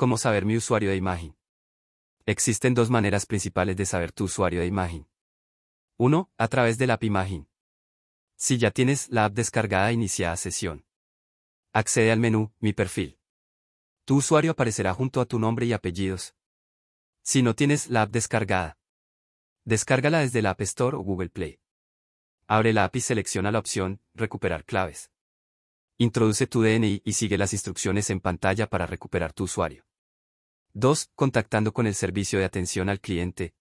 ¿Cómo saber mi usuario de imagen? Existen dos maneras principales de saber tu usuario de imagen. Uno, A través de la app Imagen. Si ya tienes la app descargada iniciada sesión. Accede al menú Mi perfil. Tu usuario aparecerá junto a tu nombre y apellidos. Si no tienes la app descargada, descárgala desde la App Store o Google Play. Abre la app y selecciona la opción Recuperar claves. Introduce tu DNI y sigue las instrucciones en pantalla para recuperar tu usuario. 2. Contactando con el servicio de atención al cliente,